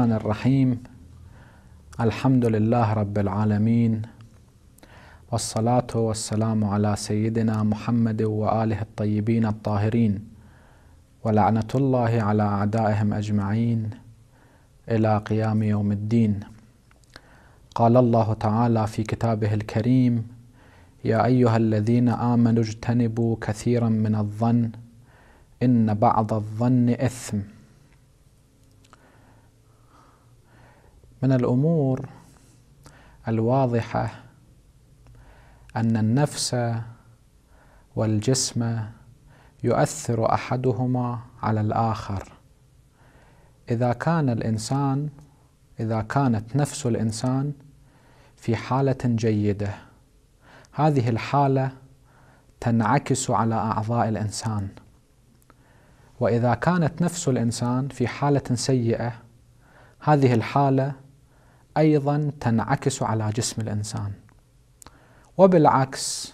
الرحمن الرحيم الحمد لله رب العالمين والصلاة والسلام على سيدنا محمد وآله الطيبين الطاهرين ولعنة الله على أعدائهم أجمعين إلى قيام يوم الدين قال الله تعالى في كتابه الكريم يا أيها الذين آمنوا اجتنبوا كثيرا من الظن إن بعض الظن إثم من الامور الواضحه ان النفس والجسم يؤثر احدهما على الاخر اذا كان الانسان اذا كانت نفس الانسان في حاله جيده هذه الحاله تنعكس على اعضاء الانسان واذا كانت نفس الانسان في حاله سيئه هذه الحاله ايضا تنعكس على جسم الانسان وبالعكس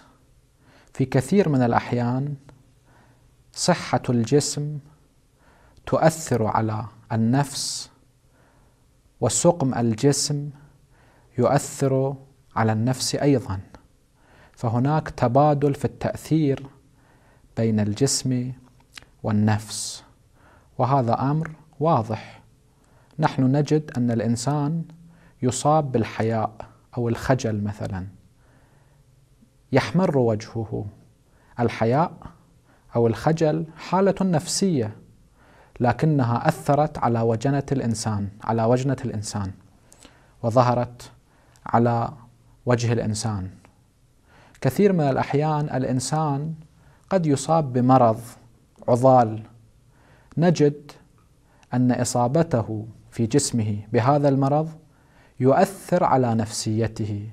في كثير من الاحيان صحه الجسم تؤثر على النفس وسقم الجسم يؤثر على النفس ايضا فهناك تبادل في التاثير بين الجسم والنفس وهذا امر واضح نحن نجد ان الانسان يصاب بالحياء او الخجل مثلا يحمر وجهه الحياء او الخجل حاله نفسيه لكنها اثرت على وجنه الانسان على وجنه الانسان وظهرت على وجه الانسان كثير من الاحيان الانسان قد يصاب بمرض عضال نجد ان اصابته في جسمه بهذا المرض يؤثر على نفسيته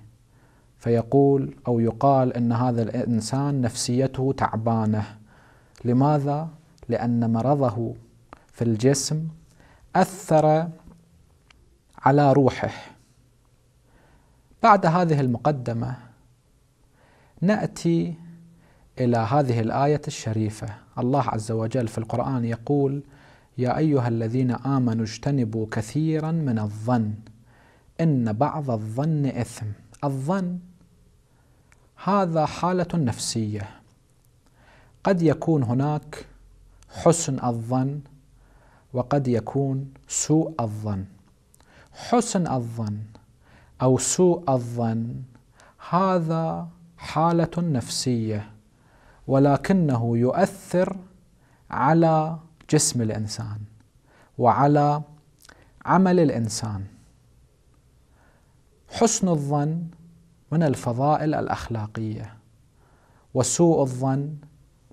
فيقول او يقال ان هذا الانسان نفسيته تعبانه لماذا لان مرضه في الجسم اثر على روحه بعد هذه المقدمه ناتي الى هذه الايه الشريفه الله عز وجل في القران يقول يا ايها الذين امنوا اجتنبوا كثيرا من الظن إن بعض الظن إثم الظن هذا حالة نفسية قد يكون هناك حسن الظن وقد يكون سوء الظن حسن الظن أو سوء الظن هذا حالة نفسية ولكنه يؤثر على جسم الإنسان وعلى عمل الإنسان حسن الظن من الفضائل الاخلاقيه وسوء الظن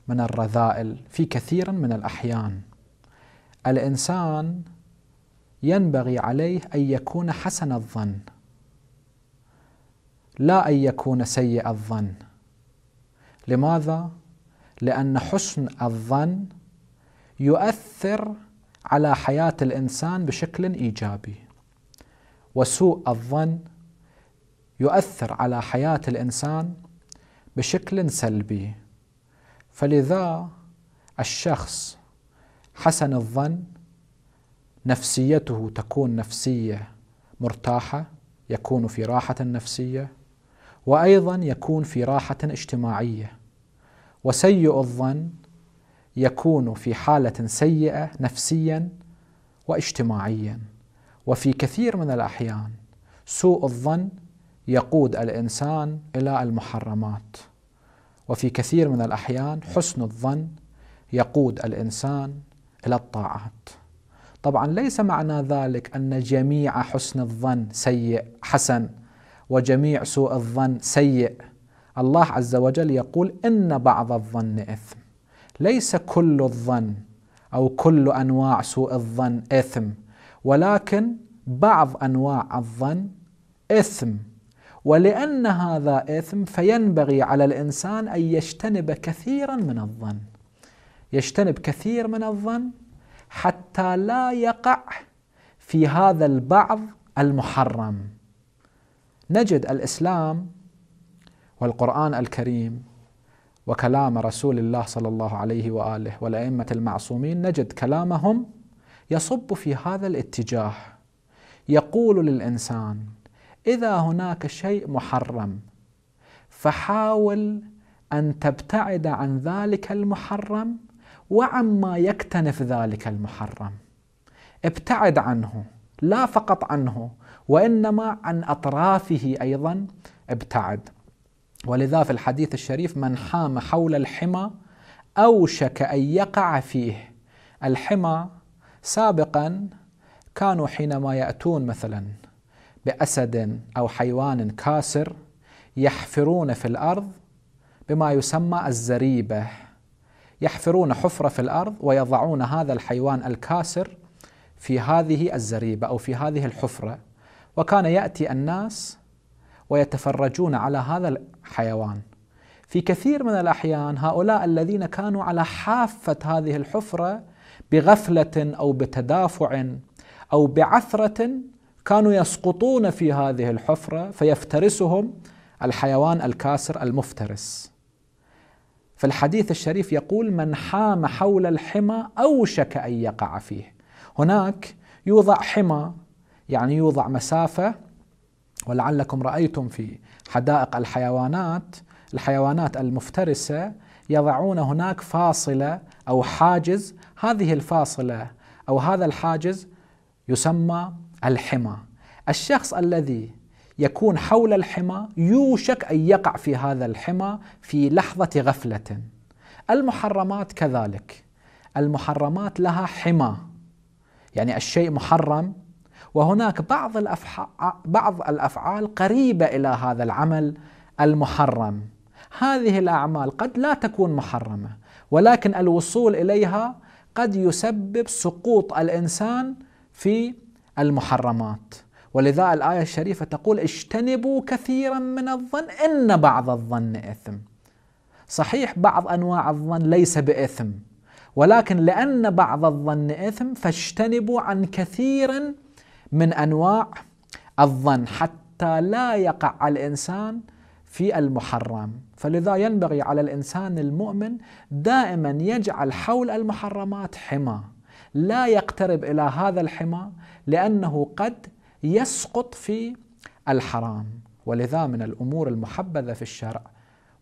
من الرذائل في كثير من الاحيان الانسان ينبغي عليه ان يكون حسن الظن لا ان يكون سيء الظن لماذا لان حسن الظن يؤثر على حياه الانسان بشكل ايجابي وسوء الظن يؤثر على حياة الإنسان بشكل سلبي فلذا الشخص حسن الظن نفسيته تكون نفسية مرتاحة يكون في راحة نفسية وأيضا يكون في راحة اجتماعية وسيء الظن يكون في حالة سيئة نفسيا واجتماعيا وفي كثير من الأحيان سوء الظن يقود الانسان الى المحرمات وفي كثير من الاحيان حسن الظن يقود الانسان الى الطاعات طبعا ليس معنى ذلك ان جميع حسن الظن سيء حسن وجميع سوء الظن سيء الله عز وجل يقول ان بعض الظن اثم ليس كل الظن او كل انواع سوء الظن اثم ولكن بعض انواع الظن اثم ولأن هذا إثم فينبغي على الإنسان أن يجتنب كثيرا من الظن يجتنب كثير من الظن حتى لا يقع في هذا البعض المحرم نجد الإسلام والقرآن الكريم وكلام رسول الله صلى الله عليه وآله والأئمة المعصومين نجد كلامهم يصب في هذا الاتجاه يقول للإنسان إذا هناك شيء محرم فحاول أن تبتعد عن ذلك المحرم وعما يكتنف ذلك المحرم ابتعد عنه لا فقط عنه وإنما عن أطرافه أيضا ابتعد ولذا في الحديث الشريف من حام حول الحمى أوشك أن يقع فيه الحمى سابقا كانوا حينما يأتون مثلا باسد او حيوان كاسر يحفرون في الارض بما يسمى الزريبه يحفرون حفره في الارض ويضعون هذا الحيوان الكاسر في هذه الزريبه او في هذه الحفره وكان ياتي الناس ويتفرجون على هذا الحيوان في كثير من الاحيان هؤلاء الذين كانوا على حافه هذه الحفره بغفله او بتدافع او بعثره كانوا يسقطون في هذه الحفرة فيفترسهم الحيوان الكاسر المفترس فالحديث الشريف يقول من حام حول الحمى أوشك أن يقع فيه هناك يوضع حمى يعني يوضع مسافة ولعلكم رأيتم في حدائق الحيوانات الحيوانات المفترسة يضعون هناك فاصلة أو حاجز هذه الفاصلة أو هذا الحاجز يسمى الحمى الشخص الذي يكون حول الحمى يوشك ان يقع في هذا الحمى في لحظه غفله المحرمات كذلك المحرمات لها حمى يعني الشيء محرم وهناك بعض الأفعال, بعض الافعال قريبه الى هذا العمل المحرم هذه الاعمال قد لا تكون محرمه ولكن الوصول اليها قد يسبب سقوط الانسان في المحرمات ولذا الآية الشريفة تقول اجتنبوا كثيرا من الظن إن بعض الظن إثم صحيح بعض أنواع الظن ليس بإثم ولكن لأن بعض الظن إثم فاجتنبوا عن كثير من أنواع الظن حتى لا يقع الإنسان في المحرم فلذا ينبغي على الإنسان المؤمن دائما يجعل حول المحرمات حمى لا يقترب الى هذا الحمى لانه قد يسقط في الحرام ولذا من الامور المحبذه في الشرع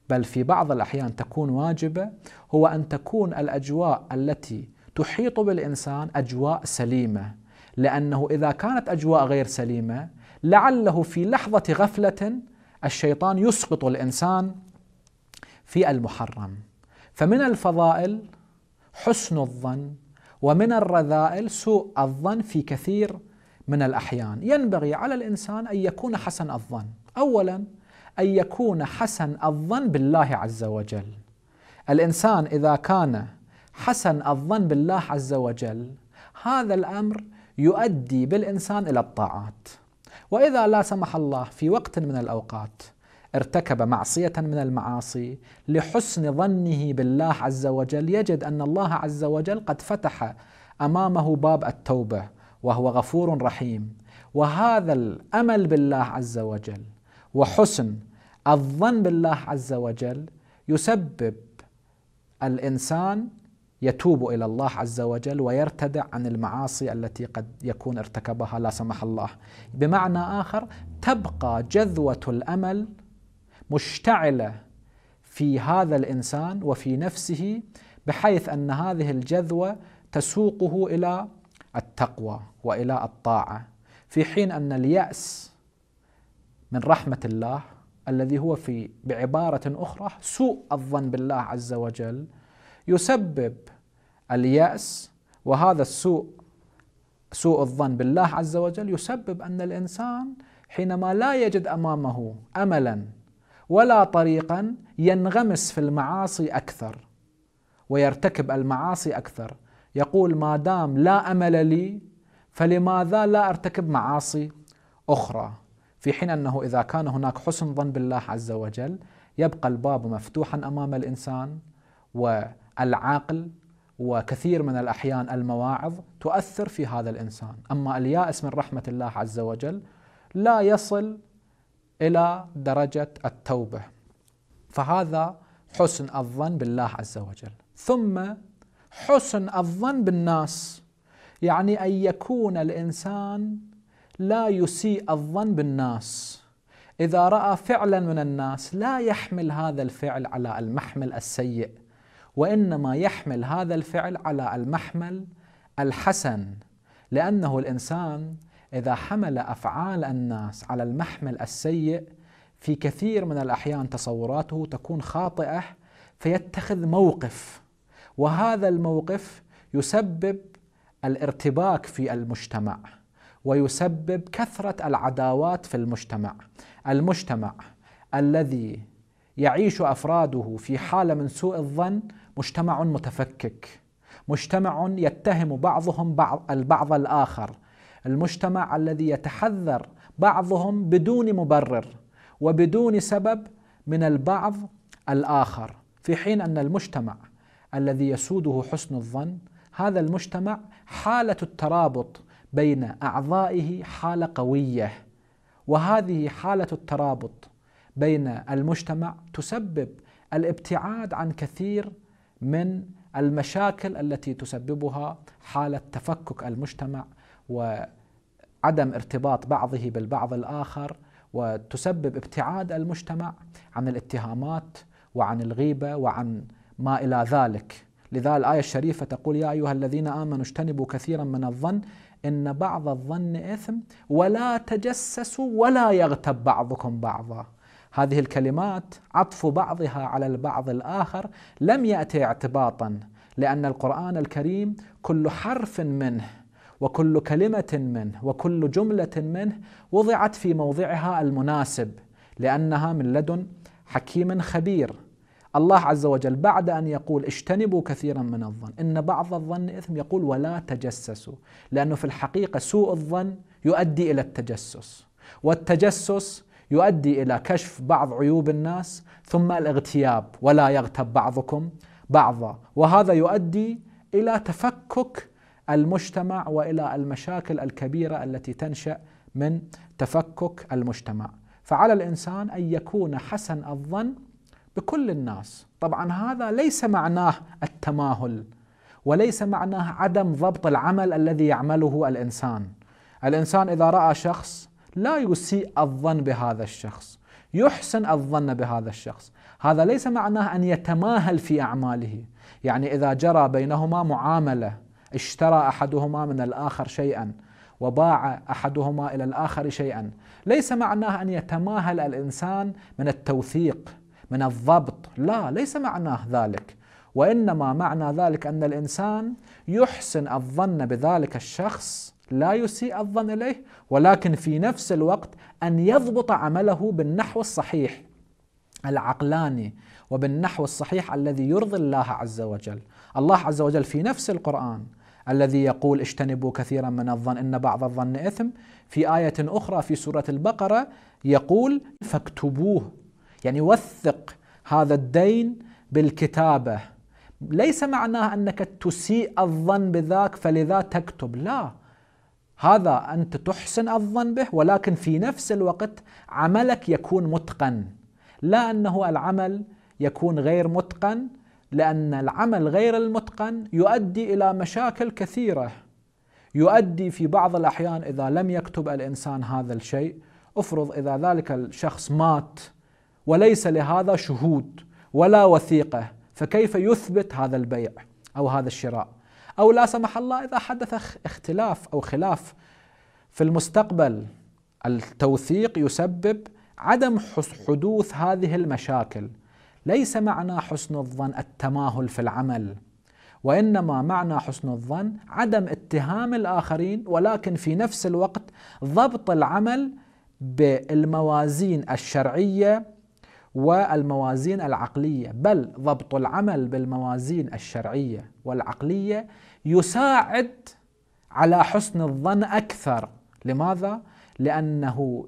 بل في بعض الاحيان تكون واجبه هو ان تكون الاجواء التي تحيط بالانسان اجواء سليمه لانه اذا كانت اجواء غير سليمه لعله في لحظه غفله الشيطان يسقط الانسان في المحرم فمن الفضائل حسن الظن ومن الرذائل سوء الظن في كثير من الأحيان ينبغي على الإنسان أن يكون حسن الظن أولا أن يكون حسن الظن بالله عز وجل الإنسان إذا كان حسن الظن بالله عز وجل هذا الأمر يؤدي بالإنسان إلى الطاعات وإذا لا سمح الله في وقت من الأوقات ارتكب معصية من المعاصي لحسن ظنه بالله عز وجل يجد أن الله عز وجل قد فتح أمامه باب التوبة وهو غفور رحيم وهذا الأمل بالله عز وجل وحسن الظن بالله عز وجل يسبب الإنسان يتوب الى الله عز وجل ويرتدع عن المعاصي التي قد يكون ارتكبها لا سمح الله بمعنى اخر تبقى جذوه الامل مشتعله في هذا الانسان وفي نفسه بحيث ان هذه الجذوه تسوقه الى التقوى والى الطاعه في حين ان الياس من رحمه الله الذي هو في بعباره اخرى سوء الظن بالله عز وجل يسبب الياس وهذا السوء سوء الظن بالله عز وجل يسبب ان الانسان حينما لا يجد امامه املا ولا طريقا ينغمس في المعاصي اكثر ويرتكب المعاصي اكثر يقول ما دام لا امل لي فلماذا لا ارتكب معاصي اخرى في حين انه اذا كان هناك حسن ظن بالله عز وجل يبقى الباب مفتوحا امام الانسان والعقل وكثير من الاحيان المواعظ تؤثر في هذا الانسان، اما اليائس من رحمه الله عز وجل لا يصل الى درجه التوبه فهذا حسن الظن بالله عز وجل ثم حسن الظن بالناس يعني ان يكون الانسان لا يسيء الظن بالناس اذا راى فعلا من الناس لا يحمل هذا الفعل على المحمل السيء وانما يحمل هذا الفعل على المحمل الحسن لانه الانسان إذا حمل أفعال الناس على المحمل السيء في كثير من الأحيان تصوراته تكون خاطئة فيتخذ موقف وهذا الموقف يسبب الارتباك في المجتمع ويسبب كثرة العداوات في المجتمع المجتمع الذي يعيش أفراده في حالة من سوء الظن مجتمع متفكك مجتمع يتهم بعضهم بعض البعض الآخر المجتمع الذي يتحذر بعضهم بدون مبرر وبدون سبب من البعض الاخر في حين ان المجتمع الذي يسوده حسن الظن هذا المجتمع حاله الترابط بين اعضائه حاله قويه وهذه حاله الترابط بين المجتمع تسبب الابتعاد عن كثير من المشاكل التي تسببها حاله تفكك المجتمع و عدم ارتباط بعضه بالبعض الاخر وتسبب ابتعاد المجتمع عن الاتهامات وعن الغيبه وعن ما الى ذلك لذا الايه الشريفه تقول يا ايها الذين امنوا اجتنبوا كثيرا من الظن ان بعض الظن اثم ولا تجسسوا ولا يغتب بعضكم بعضا هذه الكلمات عطف بعضها على البعض الاخر لم ياتي اعتباطا لان القران الكريم كل حرف منه وكل كلمة منه وكل جملة منه وضعت في موضعها المناسب لأنها من لدن حكيم خبير الله عز وجل بعد أن يقول اجتنبوا كثيرا من الظن إن بعض الظن إثم يقول ولا تجسسوا لأنه في الحقيقة سوء الظن يؤدي إلى التجسس والتجسس يؤدي إلى كشف بعض عيوب الناس ثم الاغتياب ولا يغتب بعضكم بعضا وهذا يؤدي إلى تفكك المجتمع والى المشاكل الكبيره التي تنشا من تفكك المجتمع فعلى الانسان ان يكون حسن الظن بكل الناس طبعا هذا ليس معناه التماهل وليس معناه عدم ضبط العمل الذي يعمله الانسان الانسان اذا راى شخص لا يسيء الظن بهذا الشخص يحسن الظن بهذا الشخص هذا ليس معناه ان يتماهل في اعماله يعني اذا جرى بينهما معامله اشترى احدهما من الاخر شيئا وباع احدهما الى الاخر شيئا ليس معناه ان يتماهل الانسان من التوثيق من الضبط لا ليس معناه ذلك وانما معنى ذلك ان الانسان يحسن الظن بذلك الشخص لا يسيء الظن اليه ولكن في نفس الوقت ان يضبط عمله بالنحو الصحيح العقلاني وبالنحو الصحيح الذي يرضي الله عز وجل الله عز وجل في نفس القرآن الذي يقول اجتنبوا كثيرا من الظن إن بعض الظن إثم في آية أخرى في سورة البقرة يقول فاكتبوه يعني وثق هذا الدين بالكتابة ليس معناه أنك تسيء الظن بذاك فلذا تكتب لا هذا أنت تحسن الظن به ولكن في نفس الوقت عملك يكون متقن لا أنه العمل يكون غير متقن لأن العمل غير المتقن يؤدي إلى مشاكل كثيرة يؤدي في بعض الأحيان إذا لم يكتب الإنسان هذا الشيء افرض إذا ذلك الشخص مات وليس لهذا شهود ولا وثيقة فكيف يثبت هذا البيع أو هذا الشراء أو لا سمح الله إذا حدث اختلاف أو خلاف في المستقبل التوثيق يسبب عدم حدوث هذه المشاكل ليس معنى حسن الظن التماهل في العمل وانما معنى حسن الظن عدم اتهام الاخرين ولكن في نفس الوقت ضبط العمل بالموازين الشرعيه والموازين العقليه بل ضبط العمل بالموازين الشرعيه والعقليه يساعد على حسن الظن اكثر لماذا لانه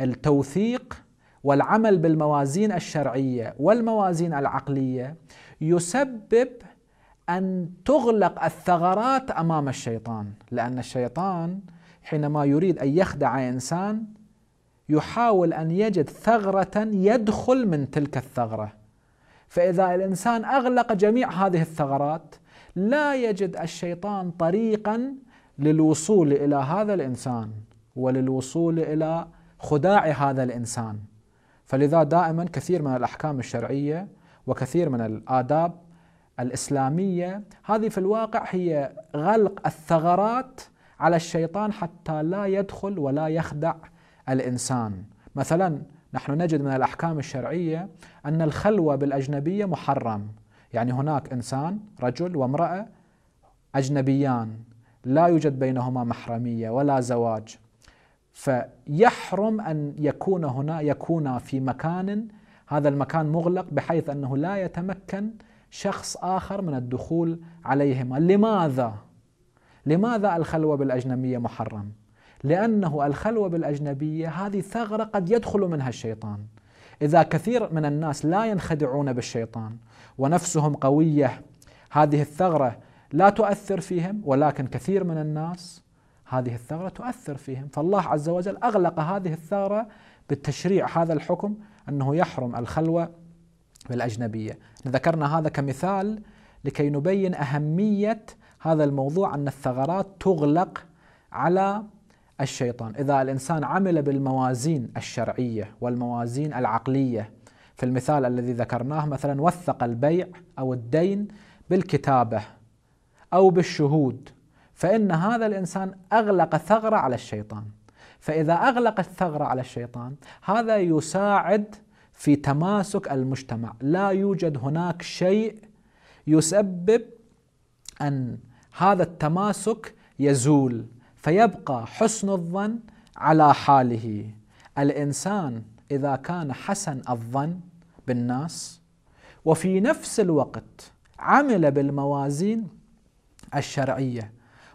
التوثيق والعمل بالموازين الشرعيه والموازين العقليه يسبب ان تغلق الثغرات امام الشيطان لان الشيطان حينما يريد ان يخدع انسان يحاول ان يجد ثغره يدخل من تلك الثغره فاذا الانسان اغلق جميع هذه الثغرات لا يجد الشيطان طريقا للوصول الى هذا الانسان وللوصول الى خداع هذا الانسان فلذا دائما كثير من الاحكام الشرعيه وكثير من الاداب الاسلاميه هذه في الواقع هي غلق الثغرات على الشيطان حتى لا يدخل ولا يخدع الانسان مثلا نحن نجد من الاحكام الشرعيه ان الخلوه بالاجنبيه محرم يعني هناك انسان رجل وامراه اجنبيان لا يوجد بينهما محرميه ولا زواج فيحرم أن يكون هنا يكون في مكان هذا المكان مغلق بحيث أنه لا يتمكن شخص آخر من الدخول عليهما لماذا؟ لماذا الخلوة بالأجنبية محرم؟ لأنه الخلوة بالأجنبية هذه ثغرة قد يدخل منها الشيطان إذا كثير من الناس لا ينخدعون بالشيطان ونفسهم قوية هذه الثغرة لا تؤثر فيهم ولكن كثير من الناس هذه الثغرة تؤثر فيهم فالله عز وجل أغلق هذه الثغرة بالتشريع هذا الحكم أنه يحرم الخلوة بالأجنبية ذكرنا هذا كمثال لكي نبين أهمية هذا الموضوع أن الثغرات تغلق على الشيطان إذا الإنسان عمل بالموازين الشرعية والموازين العقلية في المثال الذي ذكرناه مثلا وثق البيع أو الدين بالكتابة أو بالشهود فإن هذا الإنسان أغلق ثغرة على الشيطان فإذا أغلق الثغرة على الشيطان هذا يساعد في تماسك المجتمع لا يوجد هناك شيء يسبب أن هذا التماسك يزول فيبقى حسن الظن على حاله الإنسان إذا كان حسن الظن بالناس وفي نفس الوقت عمل بالموازين الشرعيه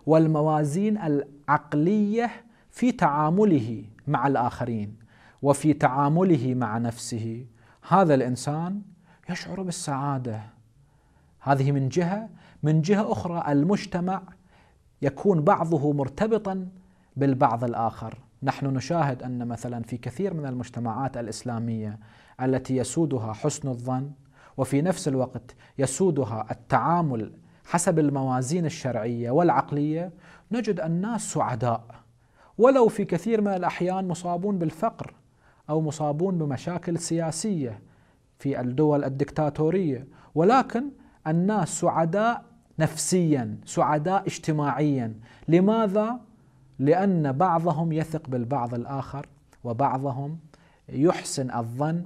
والموازين العقليه في تعامله مع الاخرين وفي تعامله مع نفسه هذا الانسان يشعر بالسعاده هذه من جهه من جهه اخرى المجتمع يكون بعضه مرتبطا بالبعض الاخر نحن نشاهد ان مثلا في كثير من المجتمعات الاسلاميه التي يسودها حسن الظن وفي نفس الوقت يسودها التعامل حسب الموازين الشرعيه والعقليه نجد الناس سعداء ولو في كثير من الاحيان مصابون بالفقر او مصابون بمشاكل سياسيه في الدول الدكتاتوريه ولكن الناس سعداء نفسيا سعداء اجتماعيا لماذا لان بعضهم يثق بالبعض الاخر وبعضهم يحسن الظن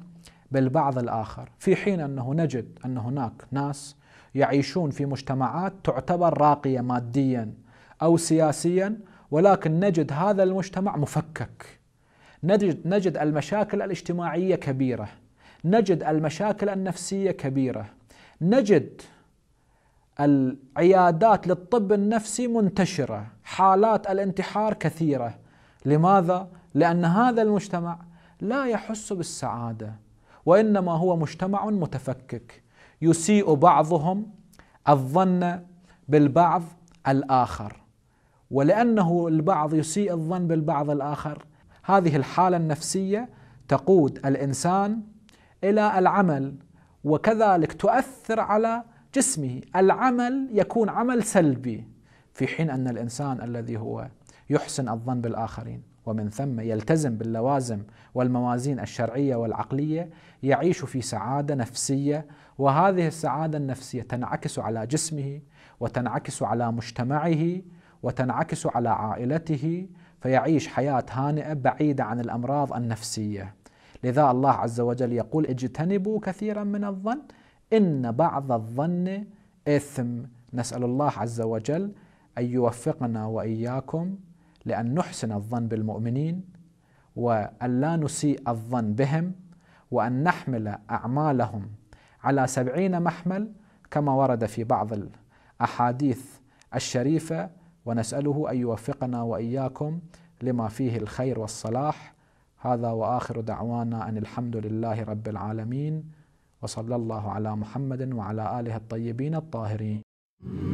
بالبعض الاخر في حين انه نجد ان هناك ناس يعيشون في مجتمعات تعتبر راقيه ماديا او سياسيا ولكن نجد هذا المجتمع مفكك نجد نجد المشاكل الاجتماعيه كبيره نجد المشاكل النفسيه كبيره نجد العيادات للطب النفسي منتشره حالات الانتحار كثيره لماذا لان هذا المجتمع لا يحس بالسعاده وانما هو مجتمع متفكك يسيء بعضهم الظن بالبعض الآخر ولأنه البعض يسيء الظن بالبعض الآخر هذه الحالة النفسية تقود الإنسان إلى العمل وكذلك تؤثر على جسمه العمل يكون عمل سلبي في حين أن الإنسان الذي هو يحسن الظن بالآخرين ومن ثم يلتزم باللوازم والموازين الشرعيه والعقليه يعيش في سعاده نفسيه وهذه السعاده النفسيه تنعكس على جسمه وتنعكس على مجتمعه وتنعكس على عائلته فيعيش حياه هانئه بعيده عن الامراض النفسيه لذا الله عز وجل يقول اجتنبوا كثيرا من الظن ان بعض الظن اثم نسال الله عز وجل ان يوفقنا واياكم لأن نحسن الظن بالمؤمنين وأن لا نسيء الظن بهم وأن نحمل أعمالهم على سبعين محمل كما ورد في بعض الأحاديث الشريفة ونسأله أن يوفقنا وإياكم لما فيه الخير والصلاح هذا واخر دعوانا ان الحمد لله رب العالمين وصلى الله على محمد وعلى اله الطيبين الطاهرين